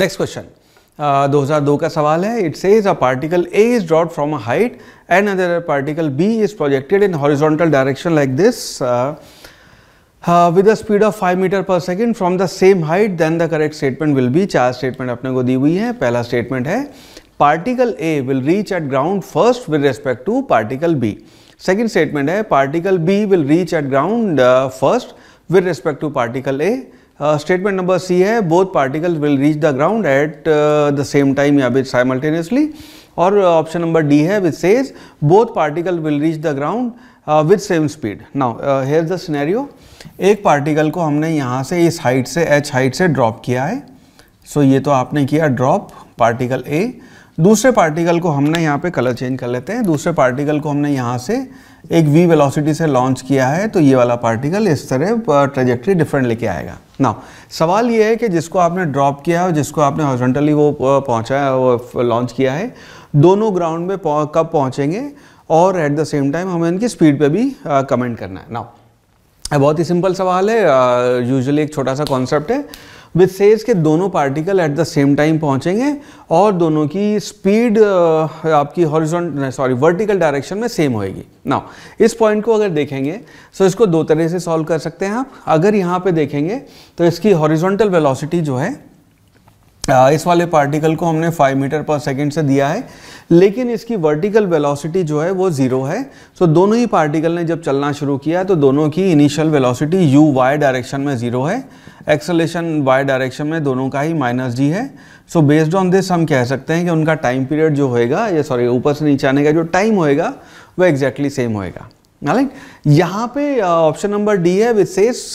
Next question हजार 2002 का सवाल है it says a particle A is dropped from a height and other particle B is projected in horizontal direction like this with a speed of 5 metre per second from the same height then the correct statement will be चार statement अपने को दी हुई है पहला statement है particle A will reach at ground first with respect to particle B second statement है particle B will reach at ground first with respect to particle A statement number C है both particle will reach the ground at the same time या with simultaneously और option number D है which says both particle will reach the ground with same speed now here the scenario एक particle को हमने यहाँ से इस height से एच हाइट से ड्रॉप किया है सो ये तो आपने किया ड्रॉप पार्टिकल ए दूसरे पार्टिकल को हमने यहाँ पे कलर चेंज कर लेते हैं दूसरे पार्टिकल को हमने यहाँ से एक वी वेलोसिटी से लॉन्च किया है तो ये वाला पार्टिकल इस तरह ट्रेजेक्ट्री डिफरेंट लेके आएगा ना सवाल ये है कि जिसको आपने ड्रॉप किया है जिसको आपने हॉजेंटली वो पहुँचाया वो लॉन्च किया है दोनों ग्राउंड में कब पहुँचेंगे और एट द सेम टाइम हमें इनकी स्पीड पर भी कमेंट करना है ना बहुत ही सिंपल सवाल है यूजली एक छोटा सा कॉन्सेप्ट है विथ सेज के दोनों particle at the same time पहुंचेंगे और दोनों की स्पीड uh, आपकी हॉरिजॉन्ट सॉरी वर्टिकल डायरेक्शन में सेम होएगी नाउ इस पॉइंट को अगर देखेंगे सो इसको दो तरह से सॉल्व कर सकते हैं आप अगर यहाँ पे देखेंगे तो इसकी हॉरिजॉन्टल वेलोसिटी जो है इस वाले पार्टिकल को हमने 5 मीटर पर सेकंड से दिया है लेकिन इसकी वर्टिकल वेलोसिटी जो है वो ज़ीरो है सो so, दोनों ही पार्टिकल ने जब चलना शुरू किया तो दोनों की initial velocity U Y direction में ज़ीरो है एक्सलेशन वाई डायरेक्शन में दोनों का ही माइनस जी है सो बेस्ड ऑन दिस हम कह सकते हैं कि उनका टाइम पीरियड जो होएगा या सॉरी ऊपर से नीचे आने का जो टाइम होएगा वह एग्जैक्टली सेम होएगा राइट यहाँ पे ऑप्शन नंबर डी है विशेष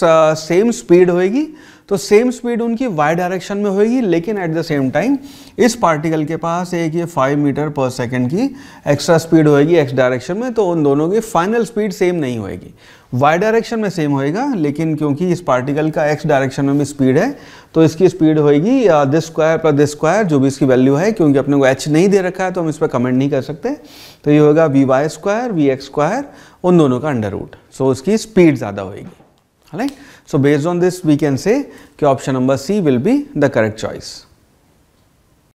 सेम स्पीड होएगी तो सेम स्पीड उनकी वाई डायरेक्शन में होगी लेकिन एट द सेम टाइम इस पार्टिकल के पास एक ये फाइव मीटर पर सेकेंड की एक्स्ट्रा स्पीड होएगी एक्स डायरेक्शन में तो उन दोनों की फाइनल स्पीड सेम नहीं होएगी वाई डायरेक्शन में सेम होएगा लेकिन क्योंकि इस पार्टिकल का एक्स डायरेक्शन में भी स्पीड है तो इसकी स्पीड होएगी this square plus this square जो भी इसकी वैल्यू है क्योंकि अपने को एच नहीं दे रखा है तो हम इस पर कमेंट नहीं कर सकते तो ये होगा V Y square V X square उन दोनों का अंडर रूट सो उसकी स्पीड ज़्यादा होएगी Right. So, based on this we can say okay, option number C will be the correct choice.